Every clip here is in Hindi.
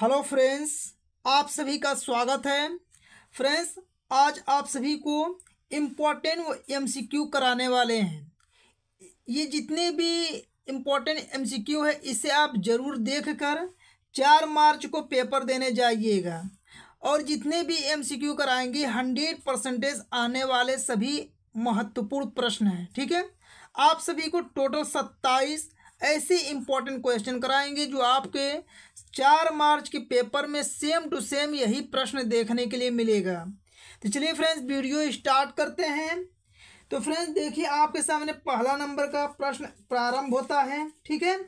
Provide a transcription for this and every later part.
हेलो फ्रेंड्स आप सभी का स्वागत है फ्रेंड्स आज आप सभी को इम्पॉर्टेंट वो एमसीक्यू कराने वाले हैं ये जितने भी इम्पोर्टेंट एमसीक्यू है इसे आप ज़रूर देख कर चार मार्च को पेपर देने जाइएगा और जितने भी एमसीक्यू कराएंगे हंड्रेड परसेंटेज आने वाले सभी महत्वपूर्ण प्रश्न हैं ठीक है आप सभी को टोटल सत्ताईस ऐसे इंपॉर्टेंट क्वेश्चन कराएंगे जो आपके चार मार्च के पेपर में सेम टू सेम यही प्रश्न देखने के लिए मिलेगा तो चलिए फ्रेंड्स वीडियो स्टार्ट करते हैं तो फ्रेंड्स देखिए आपके सामने पहला नंबर का प्रश्न प्रारंभ होता है ठीक है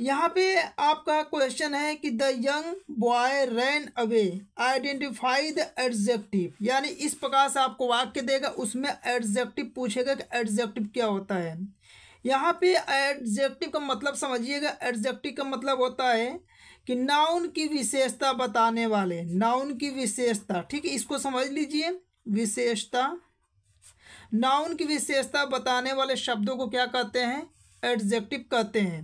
यहाँ पे आपका क्वेश्चन है कि the young boy ran away identify the adjective यानी इस प्रकार से आपको वाक्य देगा उसमें एडजेक्टिव पूछेगा कि एडजेक्टिव क्या होता है यहाँ पे एडजेक्टिव का मतलब समझिएगा एडजेक्टिव का मतलब होता है कि नाउन की विशेषता बताने वाले नाउन की विशेषता ठीक है इसको समझ लीजिए विशेषता नाउन की विशेषता बताने वाले शब्दों को क्या कहते हैं एडजेक्टिव कहते हैं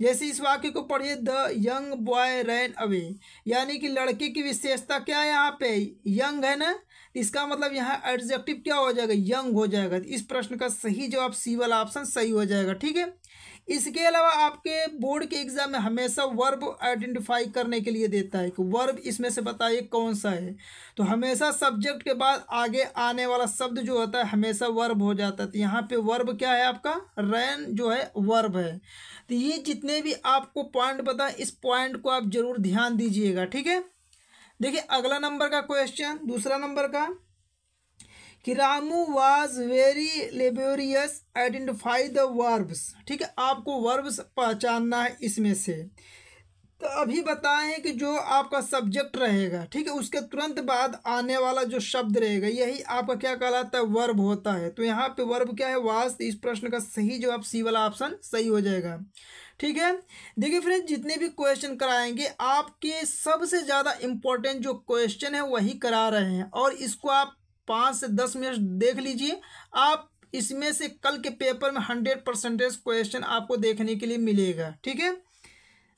जैसे इस वाक्य को पढ़िए the young boy ran away यानी कि लड़के की विशेषता क्या है यहाँ पे यंग है ना इसका मतलब यहाँ एडजेक्टिव क्या हो जाएगा यंग हो जाएगा इस प्रश्न का सही जवाब सी वाला ऑप्शन सही हो जाएगा ठीक है इसके अलावा आपके बोर्ड के एग्जाम में हमेशा वर्ब आइडेंटिफाई करने के लिए देता है कि वर्ब इसमें से बताइए कौन सा है तो हमेशा सब्जेक्ट के बाद आगे आने वाला शब्द जो होता है हमेशा वर्ब हो जाता है तो यहाँ पे वर्ब क्या है आपका रैन जो है वर्ब है तो ये जितने भी आपको पॉइंट बताए इस पॉइंट को आप जरूर ध्यान दीजिएगा ठीक है देखिए अगला नंबर का क्वेश्चन दूसरा नंबर का किरामू was very laborious identify the verbs ठीक है आपको वर्ब्स पहचानना है इसमें से तो अभी बताएं कि जो आपका सब्जेक्ट रहेगा ठीक है उसके तुरंत बाद आने वाला जो शब्द रहेगा यही आपका क्या कहलाता है वर्ब होता है तो यहाँ पे वर्ब क्या है वास इस प्रश्न का सही जवाब सी वाला ऑप्शन सही हो जाएगा ठीक है देखिए फ्रेंड्स जितने भी क्वेश्चन कराएंगे आपके सबसे ज़्यादा इम्पोर्टेंट जो क्वेश्चन है वही करा रहे हैं और इसको आप पाँच से दस मिनट देख लीजिए आप इसमें से कल के पेपर में हंड्रेड परसेंटेज क्वेश्चन आपको देखने के लिए मिलेगा ठीक है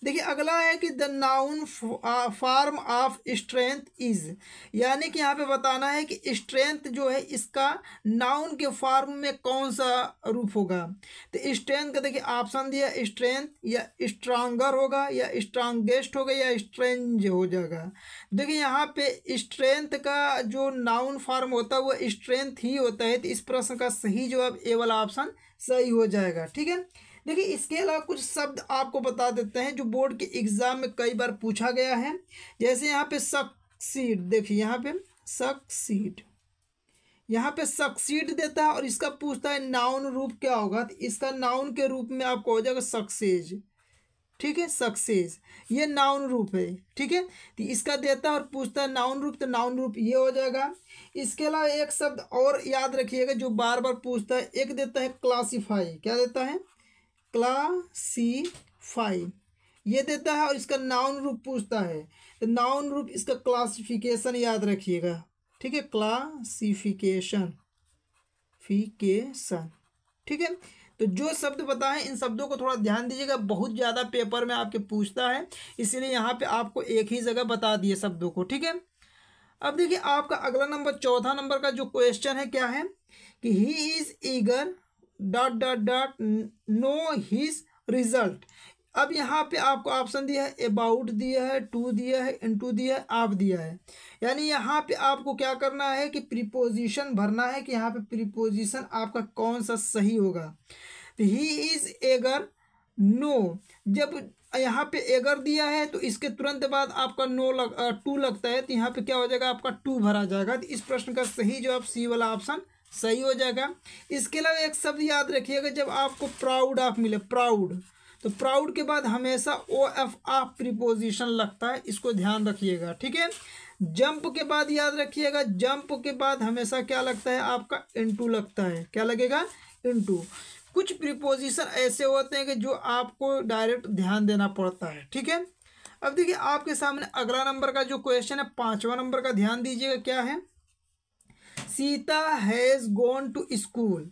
देखिए अगला है कि the noun form of strength is यानी कि यहाँ पे बताना है कि स्ट्रेंथ जो है इसका नाउन के फार्म में कौन सा रूप होगा तो स्ट्रेंथ का देखिए ऑप्शन दिया स्ट्रेंथ या स्ट्रांगर होगा या स्ट्रांगेस्ट होगा या स्ट्रेंज हो जाएगा देखिए यहाँ पे स्ट्रेंथ का जो नाउन फार्म होता है वो स्ट्रेंथ ही होता है तो इस प्रश्न का सही जवाब ए वाला ऑप्शन सही हो जाएगा ठीक है देखिए इसके अलावा कुछ शब्द आपको बता देते हैं जो बोर्ड के एग्ज़ाम में कई बार पूछा गया है जैसे यहाँ पे सक्सीड देखिए यहाँ पे सक्सीड यहाँ पे सक्सीड देता है और इसका पूछता है नाउन रूप क्या होगा तो इसका नाउन के रूप में आपको हो जाएगा सक्सेज ठीक है सक्सेस ये नाउन रूप है ठीक है तो इसका देता और पूछता है नाउन रूप तो नाउन रूप ये हो जाएगा इसके अलावा एक शब्द और याद रखिएगा जो बार बार पूछता है एक देता है क्लासीफाई क्या देता है क्लासीफाई ये देता है और इसका नाउन रूप पूछता है तो नाउन रूप इसका क्लासिफिकेशन याद रखिएगा ठीक है क्लासिफिकेशन फिकेशन ठीक है तो जो शब्द बताएं इन शब्दों को थोड़ा ध्यान दीजिएगा बहुत ज़्यादा पेपर में आपके पूछता है इसीलिए यहाँ पे आपको एक ही जगह बता दिए शब्दों को ठीक है अब देखिए आपका अगला नंबर चौथा नंबर का जो क्वेश्चन है क्या है कि he is eager dot dot dot know his result अब यहाँ पे आपको ऑप्शन दिया है अबाउट दिया है टू दिया है इनटू दिया है आप दिया है यानी यहाँ पे आपको क्या करना है कि प्रीपोजिशन भरना है कि यहाँ पे प्रीपोजिशन आपका कौन सा सही होगा तो ही इज़ एगर नो जब यहाँ पे एगर दिया है तो इसके तुरंत बाद आपका नो लग टू uh, लगता है तो यहाँ पे क्या हो जाएगा आपका टू भरा जाएगा तो इस प्रश्न का सही जवाब सी वाला ऑप्शन सही हो जाएगा इसके अलावा एक शब्द याद रखिएगा जब आपको प्राउड ऑफ मिले प्राउड तो प्राउड के बाद हमेशा ओ एफ ऑफ प्रिपोजिशन लगता है इसको ध्यान रखिएगा ठीक है जंप के बाद याद रखिएगा जंप के बाद हमेशा क्या लगता है आपका इनटू लगता है क्या लगेगा इनटू कुछ प्रिपोजिशन ऐसे होते हैं कि जो आपको डायरेक्ट ध्यान देना पड़ता है ठीक है अब देखिए आपके सामने अगला नंबर का जो क्वेश्चन है पाँचवा नंबर का ध्यान दीजिएगा क्या है Sita has gone to school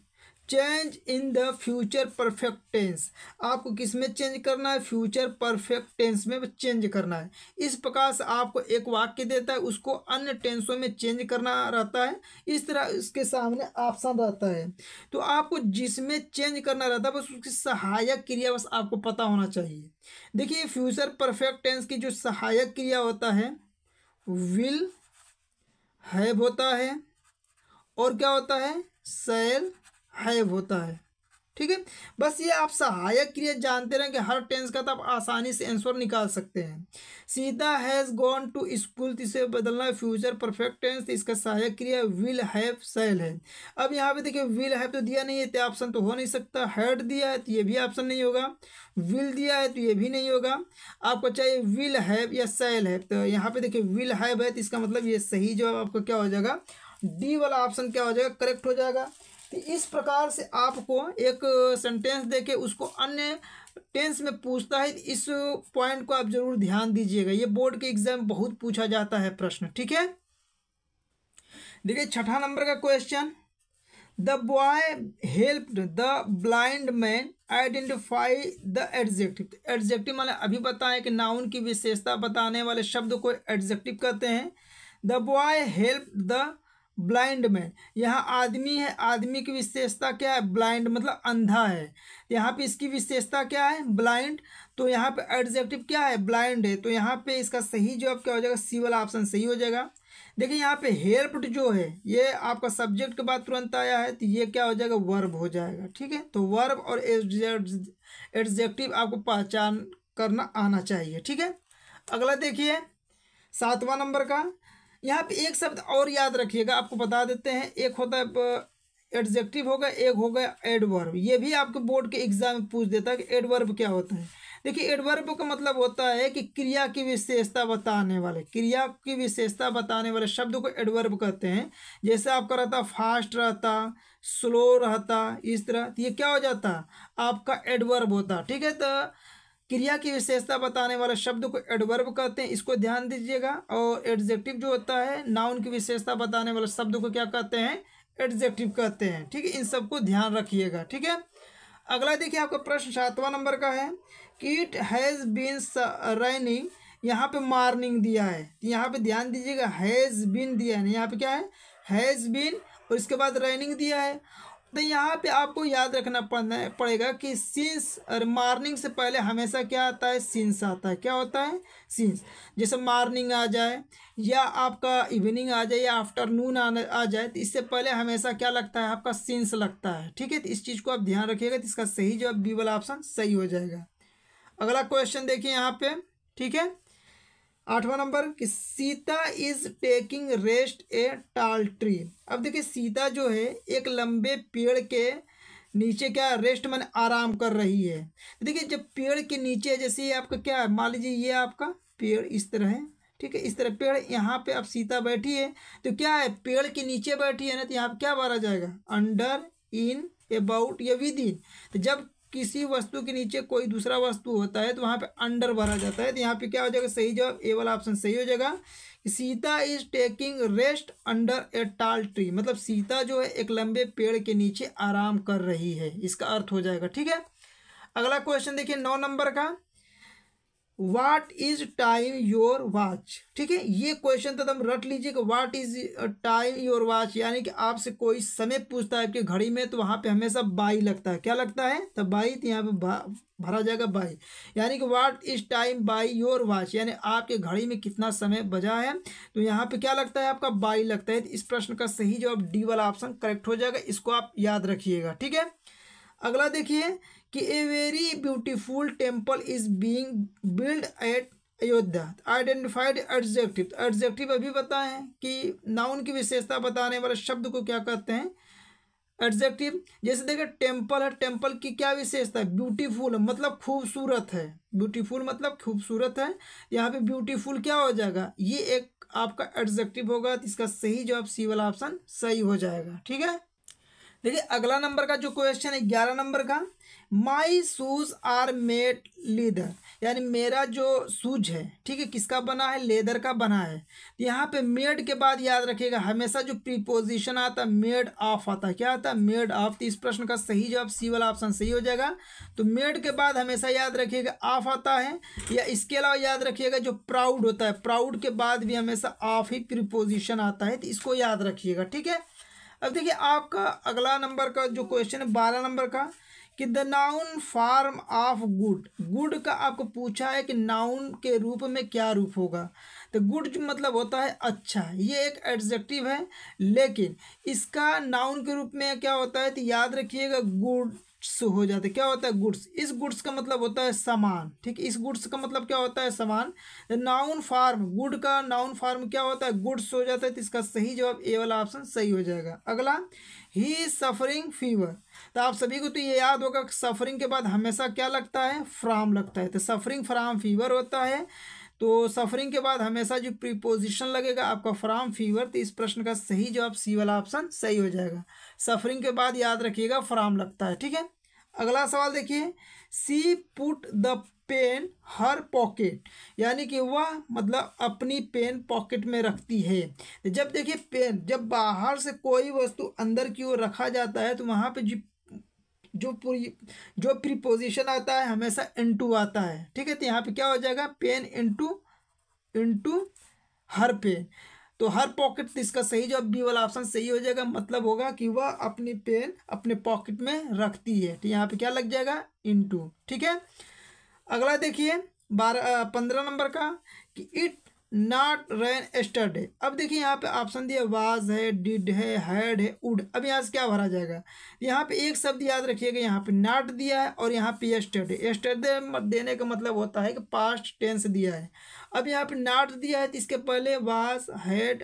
change in the future perfect tense आपको किस में चेंज करना है फ्यूचर परफेक्ट टेंस में चेंज करना है इस प्रकार से आपको एक वाक्य देता है उसको अन्य टेंसों में चेंज करना रहता है इस तरह उसके सामने ऑप्शन रहता है तो आपको जिसमें चेंज करना रहता है बस उसकी सहायक क्रिया बस आपको पता होना चाहिए देखिए फ्यूचर परफेक्ट टेंस की जो सहायक क्रिया होता है विल हैव होता है और क्या होता है सेल हैव होता है ठीक है बस ये आप सहायक क्रिया जानते रहें कि हर टेंस का तो आप आसानी से आंसर निकाल सकते हैं Sita has gone to school इसे बदलना फ्यूचर परफेक्ट टेंस इसका सहायक क्रिया विल हैव सेल है अब यहाँ पे देखिए विल हैव तो दिया नहीं है तो ऑप्शन तो हो नहीं सकता हैड दिया है तो ये भी ऑप्शन नहीं होगा विल दिया है तो ये भी नहीं होगा आपको चाहिए विल हैव या सेल है तो यहाँ पे देखिए विल हैव है तो इसका मतलब ये सही जवाब आपका क्या हो जाएगा डी वाला ऑप्शन क्या हो जाएगा करेक्ट हो जाएगा तो इस प्रकार से आपको एक सेंटेंस देके उसको अन्य टेंस में पूछता है इस पॉइंट को आप जरूर ध्यान दीजिएगा ये बोर्ड के एग्जाम बहुत पूछा जाता है प्रश्न ठीक है देखिए छठा नंबर का question the boy help the blind man identify the adjective adjective मैंने अभी बताएं कि नाउन की विशेषता बताने वाले शब्द को एडजेक्टिव कहते हैं the boy help the blind में यहाँ आदमी है आदमी की विशेषता क्या है ब्लाइंड मतलब अंधा है यहाँ पे इसकी विशेषता क्या है ब्लाइंड तो यहाँ पे एडजेक्टिव क्या है ब्लाइंड है तो यहाँ पे इसका सही जवाब क्या हो जाएगा सी वाला ऑप्शन सही हो जाएगा देखिए यहाँ पे हेल्प्ड जो है ये आपका सब्जेक्ट के बाद तुरंत आया है तो ये क्या हो जाएगा वर्ब हो जाएगा ठीक है तो वर्ब और एडजेक्टिव आपको पहचान करना आना चाहिए ठीक है अगला देखिए सातवां नंबर का यहाँ पे एक शब्द और याद रखिएगा आपको बता देते हैं एक होता है एडजेक्टिव होगा एक होगा एडवर्ब ये भी आपके बोर्ड के एग्जाम में पूछ देता है कि एडवर्ब क्या होता है देखिए एडवर्ब का मतलब होता है कि क्रिया की विशेषता बताने वाले क्रिया की विशेषता बताने वाले शब्द को एडवर्ब कहते हैं जैसे आपका रहता फास्ट रहता स्लो रहता इस तरह तो ये क्या हो जाता आपका एडवर्ब होता ठीक है तो क्रिया की विशेषता बताने वाले शब्द को एडवर्ब कहते हैं इसको ध्यान दीजिएगा और एडजेक्टिव जो होता है नाउन की विशेषता बताने वाले शब्द को क्या कहते हैं एडजेक्टिव कहते हैं ठीक है इन सबको ध्यान रखिएगा ठीक है अगला देखिए आपका प्रश्न सातवां नंबर का है कि इट हैज़ बीन रैनिंग यहाँ पे मार्निंग दिया है यहाँ पे ध्यान दीजिएगा हैज़ बीन दिया है यहाँ पे क्या है हैज़ बीन और इसके बाद रेनिंग दिया है तो यहाँ पे आपको याद रखना पड़ना पड़ेगा कि सिंस और मॉर्निंग से पहले हमेशा क्या आता है सिंस आता है क्या होता है सिंस जैसे मार्निंग आ जाए या आपका इवनिंग आ जाए या आफ्टरनून आ जाए तो इससे पहले हमेशा क्या लगता है आपका सिंस लगता है ठीक है तो इस चीज़ को आप ध्यान रखिएगा तो इसका सही जो बी वाला ऑप्शन सही हो जाएगा अगला क्वेश्चन देखिए यहाँ पर ठीक है आठवां नंबर कि Sita is taking rest a tall tree अब देखिए सीता जो है एक लंबे पेड़ के नीचे क्या रेस्ट मैंने आराम कर रही है देखिए जब पेड़ के नीचे जैसे आपका क्या है मान लीजिए ये आपका पेड़ इस तरह है ठीक है इस तरह पेड़ यहाँ पे अब सीता बैठी है तो क्या है पेड़ के नीचे बैठी है ना तो यहाँ पर क्या बारा जाएगा अंडर इन अबाउट या विद इन तो जब किसी वस्तु के नीचे कोई दूसरा वस्तु होता है तो वहाँ पे अंडर भरा जाता है तो यहाँ पे क्या हो जाएगा सही जवाब ए वाला ऑप्शन सही हो जाएगा Sita is taking rest under a tall tree मतलब सीता जो है एक लंबे पेड़ के नीचे आराम कर रही है इसका अर्थ हो जाएगा ठीक है अगला क्वेश्चन देखिए नौ नंबर का what is time your watch ठीक है ये क्वेश्चन तो हम रट लीजिए कि what is time your watch यानी कि आपसे कोई समय पूछता है आपकी घड़ी में तो वहाँ पे हमेशा बाई लगता है क्या लगता है तो बाई तो यहाँ पे भरा जाएगा बाई यानी कि what is time by your watch यानी आपके घड़ी में कितना समय बजा है तो यहाँ पे क्या लगता है आपका बाई लगता है तो इस प्रश्न का सही जवाब डी वाला ऑप्शन करेक्ट हो जाएगा इसको आप याद रखिएगा ठीक है अगला देखिए कि a very beautiful temple is being build at Ayodhya identified adjective adjective अभी बताएं कि नाउन की विशेषता बताने वाले शब्द को क्या कहते हैं एडजेक्टिव जैसे देखे टेम्पल है टेम्पल की क्या विशेषता है ब्यूटीफुल मतलब खूबसूरत है ब्यूटीफुल मतलब खूबसूरत है यहाँ पे ब्यूटीफुल क्या हो जाएगा ये एक आपका एडजेक्टिव होगा तो इसका सही जवाब सी वाला ऑप्शन सही हो जाएगा ठीक है देखिए अगला नंबर का जो क्वेश्चन है ग्यारह नंबर का my shoes are made leather यानी मेरा जो शूज है ठीक है किसका बना है लेदर का बना है तो यहाँ पे मेड के बाद याद रखिएगा हमेशा जो प्रीपोजिशन आता है मेड ऑफ आता क्या आता है मेड ऑफ तो इस प्रश्न का सही जवाब सी वाला ऑप्शन सही हो जाएगा तो मेड के बाद हमेशा याद रखिएगा ऑफ आता है या इसके अलावा याद रखिएगा जो प्राउड होता है प्राउड के बाद भी हमेशा ऑफ ही प्रीपोजिशन आता है तो इसको याद रखिएगा ठीक है अब देखिए आपका अगला नंबर का जो क्वेश्चन है बारह नंबर का कि the noun form of good good का आपको पूछा है कि नाउन के रूप में क्या रूप होगा तो गुड मतलब होता है अच्छा ये एक एडजेक्टिव है लेकिन इसका नाउन के रूप में क्या होता है तो याद रखिएगा गुड हो जाते क्या होता है गुड्स इस गुड्स का मतलब होता है सामान ठीक इस गुड्स का मतलब क्या होता है सामान नाउन फार्म गुड का नाउन फार्म क्या होता है गुड्स हो जाता है तो इसका सही जवाब ए वाला ऑप्शन सही हो जाएगा अगला ही सफरिंग फीवर तो आप सभी को तो ये याद होगा सफरिंग के बाद हमेशा क्या लगता है फ्राम लगता है तो सफरिंग फ्राम फीवर होता है तो सफरिंग के बाद हमेशा जो प्रीपोजिशन लगेगा आपका फ्राम फीवर तो इस प्रश्न का सही जवाब सी वाला ऑप्शन सही हो जाएगा सफरिंग के बाद याद रखिएगा फ्राम लगता है ठीक है अगला सवाल देखिए she put the pen her pocket यानी कि वह मतलब अपनी पेन पॉकेट में रखती है जब देखिए पेन जब बाहर से कोई वस्तु अंदर की ओर रखा जाता है तो वहाँ पे जो जो पूरी जो प्रीपोजिशन आता है हमेशा इनटू आता है ठीक है तो यहाँ पे क्या हो जाएगा pen into into her pen तो हर पॉकेट तो इसका सही जो बी वाला ऑप्शन सही हो जाएगा मतलब होगा कि वह अपनी पेन अपने पॉकेट में रखती है तो यहाँ पे क्या लग जाएगा इनटू ठीक है अगला देखिए बारह पंद्रह नंबर का कि इट नॉट रेन एस्टरडे अब देखिए यहाँ पे ऑप्शन दिया वाज है डिड है हैड है उड अब यहाँ से क्या भरा जाएगा यहाँ पे एक शब्द याद रखिएगा यहाँ पे नॉट दिया है और यहाँ पे एस्टरडे एस्टरडे देने का मतलब होता है कि पास्ट टेंस दिया है अब यहाँ पे नॉट दिया है तो इसके पहले वाज हैड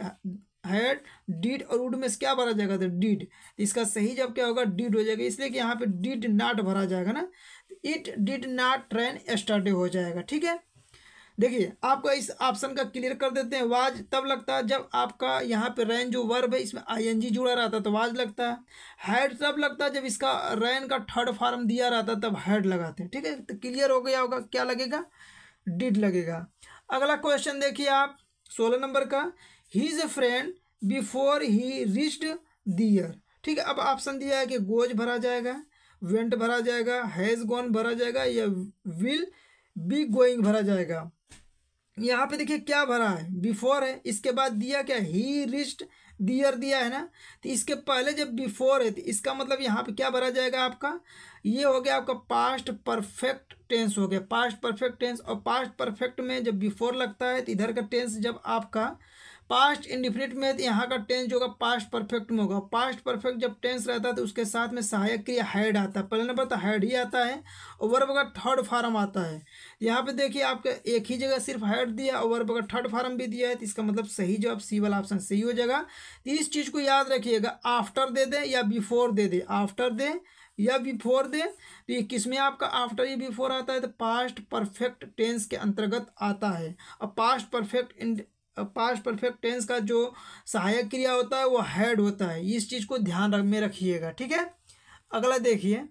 हैड डिड और उड में से क्या भरा जाएगा तो डिड इसका सही जब क्या होगा डिड हो जाएगा इसलिए कि यहाँ पे डिड नॉट भरा जाएगा ना it did not train yesterday हो जाएगा ठीक है देखिए आपको इस ऑप्शन का क्लियर कर देते हैं वाज तब लगता है जब आपका यहाँ पे रैन जो वर्ब है इसमें आईएनजी जुड़ा रहता है तो वाज लगता है हेड तब लगता है जब इसका रैन का थर्ड फार्म दिया रहता है तब हेड लगाते हैं ठीक है तो क्लियर हो गया होगा क्या लगेगा डिड लगेगा अगला क्वेश्चन देखिए आप सोलह नंबर का he's a friend before he reached there ठीक है अब ऑप्शन दिया है कि गोज भरा जाएगा वेंट भरा जाएगा हैज़ गॉन भरा जाएगा या विल बी गोइंग भरा जाएगा यहाँ पे देखिए क्या भरा है बिफोर है इसके बाद दिया क्या ही रिस्ट दियर दिया है ना तो इसके पहले जब बिफोर है तो इसका मतलब यहाँ पे क्या भरा जाएगा आपका ये हो गया आपका पास्ट परफेक्ट टेंस हो गया पास्ट परफेक्ट टेंस और पास्ट परफेक्ट में जब बिफोर लगता है तो इधर का टेंस जब आपका पास्ट इंडिफिनिट में तो यहाँ का टेंस जो होगा पास्ट परफेक्ट में होगा पास्ट परफेक्ट जब टेंस रहता है तो उसके साथ में सहायक क्रिया हैड आता है पहले नंबर तो हैड ही आता है और वर्ब का थर्ड फार्म आता है यहाँ पे देखिए आपका एक ही जगह सिर्फ हैड दिया और वर्ब का थर्ड फार्म भी दिया है तो इसका मतलब सही जवाब सी वाला ऑप्शन सही हो जाएगा तो इस चीज़ को याद रखिएगा आफ्टर दे दें या बिफोर दे दें आफ्टर दें या बिफोर दें तो ये किस में आपका आफ्टर या बिफोर आता है तो पास्ट परफेक्ट टेंस के अंतर्गत आता है और past perfect past perfect tense का जो सहायक क्रिया होता है वो हैड होता है इस चीज़ को ध्यान रख में रखिएगा ठीक है अगला देखिए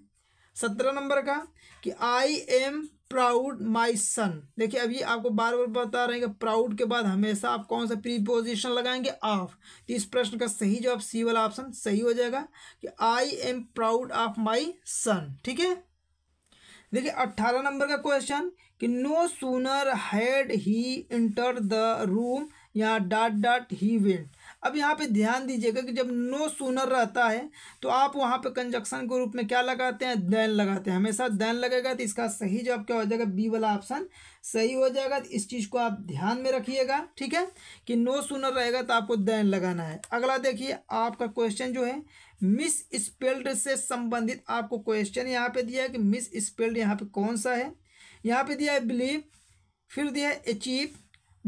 सत्रह नंबर का कि आई एम प्राउड माई सन देखिए अभी आपको बार बार बता रहे हैं कि प्राउड के बाद हमेशा आप कौन सा प्रीपोजिशन लगाएंगे ऑफ तो इस प्रश्न का सही जवाब सी वाला ऑप्शन सही हो जाएगा कि I am proud of my son ठीक है देखिए अट्ठारह नंबर का क्वेश्चन कि no sooner had he enter the room या डॉट डॉट ही वेंट अब यहाँ पे ध्यान दीजिएगा कि जब नो सूनर रहता है तो आप वहाँ पे कंजक्शन के रूप में क्या लगाते हैं दैन लगाते हैं हमेशा दैन लगेगा तो इसका सही जवाब क्या हो जाएगा बी वाला ऑप्शन सही हो जाएगा तो इस चीज़ को आप ध्यान में रखिएगा ठीक है कि नो सूनर रहेगा तो आपको दैन लगाना है अगला देखिए आपका क्वेश्चन जो है मिस स्पेल्ड से संबंधित आपको क्वेश्चन यहाँ पे दिया है कि मिस स्पेल्ड यहाँ पे कौन सा है यहाँ पे दिया है बिलीव फिर दिया है अचीव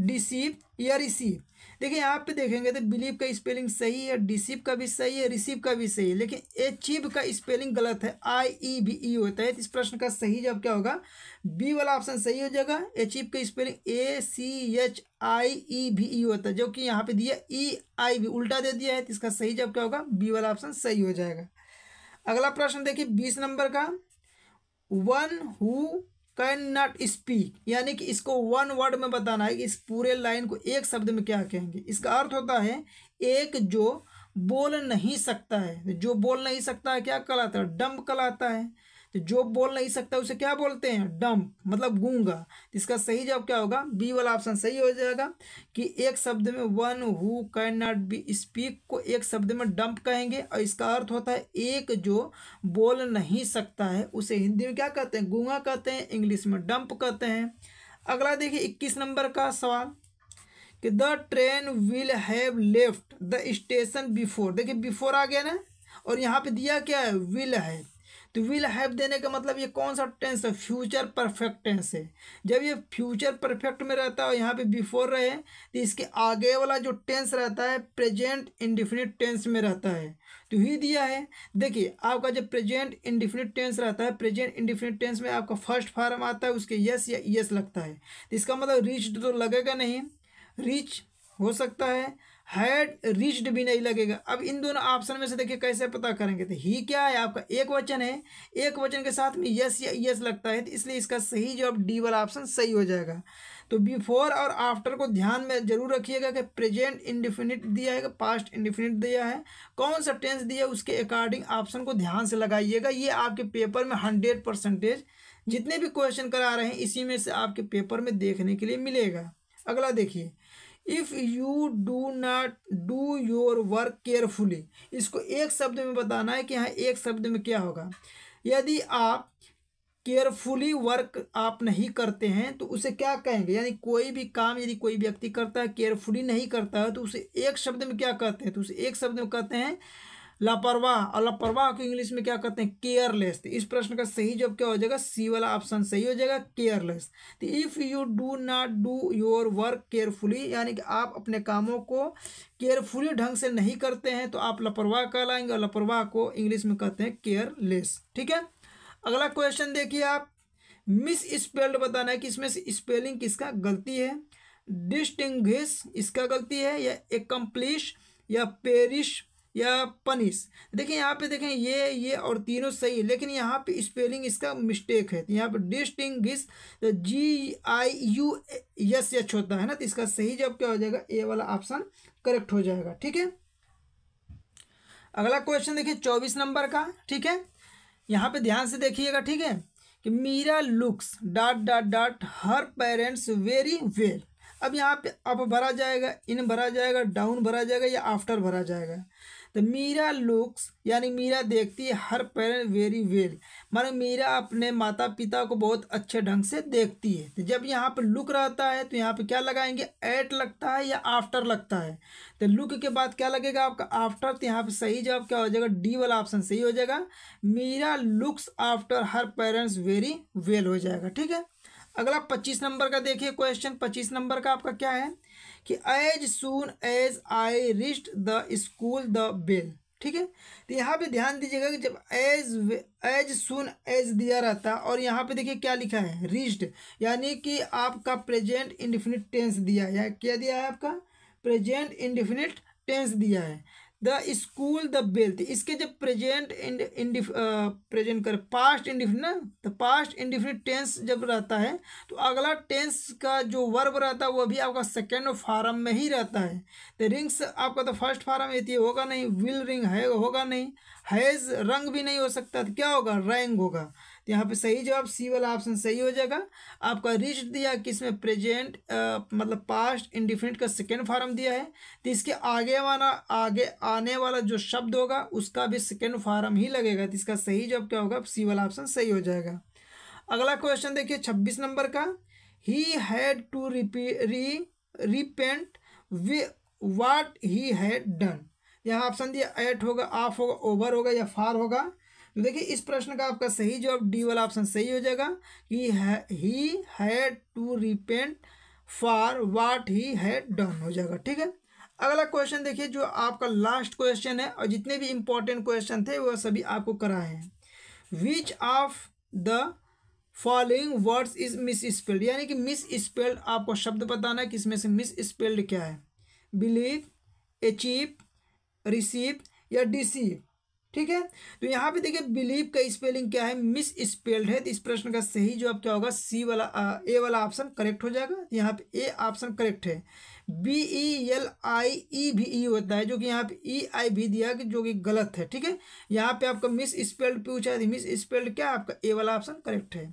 डिसीव या रिसीव देखिए यहाँ पे देखेंगे तो बिलीव का स्पेलिंग सही है डिसीव का भी सही है रिसीव का भी सही है लेकिन अचीव का स्पेलिंग गलत है आई ई बी ई होता है तो इस प्रश्न का सही जवाब क्या होगा बी वाला ऑप्शन सही हो जाएगा अचीव का spelling A C H I E B E होता है जो कि यहाँ पे दिया ई आई बी उल्टा दे दिया है तो इसका सही जवाब क्या होगा बी वाला ऑप्शन सही हो जाएगा अगला प्रश्न देखिए बीस नंबर का one who can not speak यानी कि इसको वन वर्ड में बताना है कि इस पूरे लाइन को एक शब्द में क्या कहेंगे इसका अर्थ होता है एक जो बोल नहीं सकता है जो बोल नहीं सकता है क्या कहलाता है डम्ब कहलाता है तो जो बोल नहीं सकता उसे क्या बोलते हैं डम्प मतलब गूंगा इसका सही जवाब क्या होगा बी वाला ऑप्शन सही हो जाएगा कि एक शब्द में one who can not be speak को एक शब्द में डम्प कहेंगे और इसका अर्थ होता है एक जो बोल नहीं सकता है उसे हिंदी में क्या कहते हैं गूंगा कहते हैं इंग्लिश में डम्प कहते हैं अगला देखिए इक्कीस नंबर का सवाल कि the train will have left the station before देखिए बिफोर आ गया ना और यहाँ पे दिया क्या है विल हैव तो विल हैव देने का मतलब ये कौन सा टेंस है फ्यूचर परफेक्ट टेंस है जब ये फ्यूचर परफेक्ट में रहता है और यहाँ पे बिफोर रहे तो इसके आगे वाला जो टेंस रहता है प्रेजेंट इंडिफिनिट टेंस में रहता है तो ही दिया है देखिए आपका जब प्रेजेंट इंडिफिनिट टेंस रहता है प्रेजेंट इंडिफिनिट टेंस में आपका फर्स्ट फार्म आता है उसके यस या यस लगता है तो इसका मतलब रिच तो लगेगा नहीं रिच हो सकता है हैड रिच्ड भी नहीं लगेगा अब इन दोनों ऑप्शन में से देखिए कैसे पता करेंगे तो ही क्या है आपका एक वचन है एक वचन के साथ में यस या यस लगता है तो इसलिए इसका सही जो अब डी वाला ऑप्शन सही हो जाएगा तो बिफोर और आफ्टर को ध्यान में जरूर रखिएगा कि प्रेजेंट इंडिफिनिट दिया है पास्ट इंडिफिनिट दिया है कौन सा टेंस दिया है उसके अकॉर्डिंग ऑप्शन को ध्यान से लगाइएगा ये आपके पेपर में हंड्रेड परसेंटेज जितने भी क्वेश्चन करा रहे हैं इसी में से आपके पेपर में देखने के लिए मिलेगा अगला देखिए if you do not do your work carefully इसको एक शब्द में बताना है कि हाँ एक शब्द में क्या होगा यदि आप केयरफुली वर्क आप नहीं करते हैं तो उसे क्या कहेंगे यानी कोई भी काम यदि कोई व्यक्ति करता है केयरफुली नहीं करता है तो उसे एक शब्द में क्या कहते हैं तो उसे एक शब्द में कहते हैं लापरवाह और लापरवाह को इंग्लिश में क्या कहते हैं केयरलेस तो इस प्रश्न का सही जवाब क्या हो जाएगा सी वाला ऑप्शन सही हो जाएगा केयरलेस तो if you do not do your work carefully यानी कि आप अपने कामों को केयरफुली ढंग से नहीं करते हैं तो आप लापरवाह कहलाएंगे और लापरवाह को इंग्लिश में कहते हैं केयरलेस ठीक है अगला क्वेश्चन देखिए आप मिस स्पेल्ड बताना है कि इसमें से स्पेलिंग किसका गलती है डिस्टिंग्विश इसका गलती है या एकम्प्लिश या पेरिश या पनिस देखिए यहाँ पे देखें ये ये और तीनों सही है लेकिन यहाँ पे स्पेलिंग इसका मिस्टेक है तो यहाँ पर डिस्टिंग तो G I U S H होता है ना तो इसका सही जब क्या हो जाएगा ए वाला ऑप्शन करेक्ट हो जाएगा ठीक है अगला क्वेश्चन देखिए चौबीस नंबर का ठीक है यहाँ पे ध्यान से देखिएगा ठीक है कि Meera looks dot dot dot her parents very well अब यहाँ पे अप भरा जाएगा इन भरा जाएगा डाउन भरा जाएगा या आफ्टर भरा जाएगा द तो मीरा लुक्स यानी मीरा देखती है हर पेरेंट वेरी वेल मान मीरा अपने माता पिता को बहुत अच्छे ढंग से देखती है तो जब यहाँ पर लुक रहता है तो यहाँ पर क्या लगाएंगे एट लगता है या आफ्टर लगता है तो लुक के बाद क्या लगेगा आपका आफ्टर तो यहाँ पर सही जवाब क्या हो जाएगा डी वाला ऑप्शन सही हो जाएगा Meera looks after her parents very well हो जाएगा ठीक है अगला पच्चीस नंबर का देखिए क्वेश्चन पच्चीस नंबर का आपका क्या है कि as soon as I reached the school the bell ठीक है तो यहाँ पे ध्यान दीजिएगा कि जब एज एज सुन एज दिया रहता और यहाँ पे देखिए क्या लिखा है रिस्ट यानी कि आपका प्रेजेंट इंडिफिनिट टेंस दिया है क्या दिया है आपका प्रेजेंट इंडिफिनिट टेंस दिया है द स्कूल द बेल्थ इसके जब प्रेजेंट इंडिफ प्रेजेंट कर पास्ट इंडिफिनिट तो पास्ट इंडिफिनिट टेंस जब रहता है तो अगला टेंस का जो वर्ब रहता है वो भी आपका सेकेंड फार्म में ही रहता है तो रिंग्स आपका तो फर्स्ट फार्म ये होगा नहीं विल रिंग है होगा नहीं हैज़ रंग भी नहीं हो सकता तो क्या होगा रैंग होगा तो यहाँ पे सही जवाब सी वाला ऑप्शन सही हो जाएगा आपका रिच दिया कि इसमें प्रेजेंट मतलब पास्ट इंडिफिनिट का सेकेंड फार्म दिया है तो इसके आगे वाला आगे आने वाला जो शब्द होगा उसका भी सेकेंड फार्म ही लगेगा तो इसका सही जवाब क्या होगा सी वाला ऑप्शन सही हो जाएगा अगला क्वेश्चन देखिए छब्बीस नंबर का ही हैड टू रिपी री repent what he had done यहाँ ऑप्शन दिया एट होगा ऑफ होगा ओवर होगा या फार होगा देखिए इस प्रश्न का आपका सही जवाब डी वाला ऑप्शन सही हो जाएगा कि he had to repent for what he had done हो जाएगा ठीक है अगला क्वेश्चन देखिए जो आपका लास्ट क्वेश्चन है और जितने भी इंपॉर्टेंट क्वेश्चन थे वह सभी आपको कराए हैं which of the following words is misspelled यानी कि मिस स्पेल्ड आपको शब्द बताना है कि इसमें से मिस स्पेल्ड क्या है बिलीव अचीव रिसीव या डिसीव ठीक है तो यहाँ पे देखिए बिलीव का स्पेलिंग क्या है मिस स्पेल्ड है तो इस प्रश्न का सही जवाब क्या होगा सी वाला ए वाला ऑप्शन करेक्ट हो जाएगा यहाँ पे ए ऑप्शन करेक्ट है B E L I E भी ई e होता है जो कि यहाँ पे ई e आई भी दिया कि जो कि गलत है ठीक है यहाँ पे आपका मिस स्पेल्ड पूछा है मिस तो स्पेल्ड क्या आपका ए वाला ऑप्शन करेक्ट है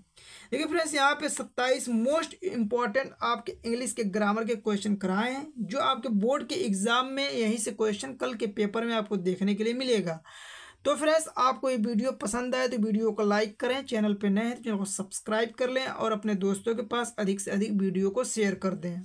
देखिए फ्रेंड्स यहाँ पे सत्ताईस मोस्ट इंपॉर्टेंट आपके इंग्लिश के ग्रामर के क्वेश्चन कराए हैं जो आपके बोर्ड के एग्जाम में यहीं से क्वेश्चन कल के पेपर में आपको देखने के लिए मिलेगा तो फ्रेंड्स आपको ये वीडियो पसंद आए तो वीडियो को लाइक करें चैनल पर नए हैं तो चैनल को सब्सक्राइब कर लें और अपने दोस्तों के पास अधिक से अधिक वीडियो को शेयर कर दें